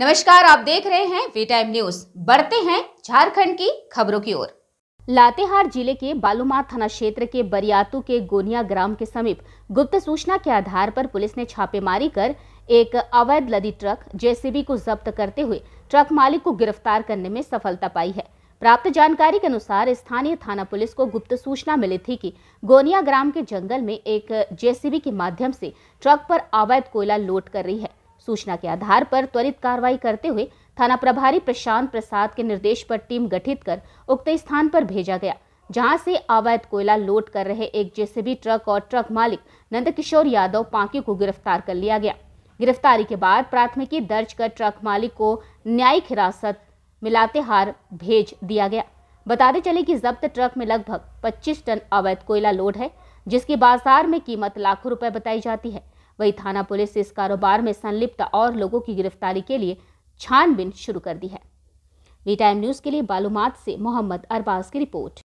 नमस्कार आप देख रहे हैं वी टाइम न्यूज बढ़ते हैं झारखंड की खबरों की ओर लातेहार जिले के बालूमार थाना क्षेत्र के बरियातू के गोनिया ग्राम के समीप गुप्त सूचना के आधार पर पुलिस ने छापेमारी कर एक अवैध लदी ट्रक जेसीबी को जब्त करते हुए ट्रक मालिक को गिरफ्तार करने में सफलता पाई है प्राप्त जानकारी के अनुसार स्थानीय थाना पुलिस को गुप्त सूचना मिली थी कि गोनिया ग्राम के जंगल में एक जेसीबी के माध्यम से ट्रक पर अवैध कोयला लोड कर रही है सूचना के आधार पर त्वरित कार्रवाई करते हुए थाना प्रभारी प्रशांत प्रसाद के निर्देश पर टीम गठित कर उक्त स्थान पर भेजा गया जहां से अवैध कोयला लोड कर रहे एक जेसीबी ट्रक और ट्रक मालिक नंदकिशोर यादव पांकी को गिरफ्तार कर लिया गया गिरफ्तारी के बाद प्राथमिकी दर्ज कर ट्रक मालिक को न्यायिक हिरासत मिलाते हार भेज दिया गया बताते चले कि जब्त ट्रक में लगभग 25 टन अवैध कोयला लोड है जिसकी बाजार में कीमत लाखों रुपए बताई जाती है वही थाना पुलिस इस कारोबार में संलिप्त और लोगों की गिरफ्तारी के लिए छानबीन शुरू कर दी है वी टाइम न्यूज़ के लिए बालूमात से मोहम्मद अरबाज की रिपोर्ट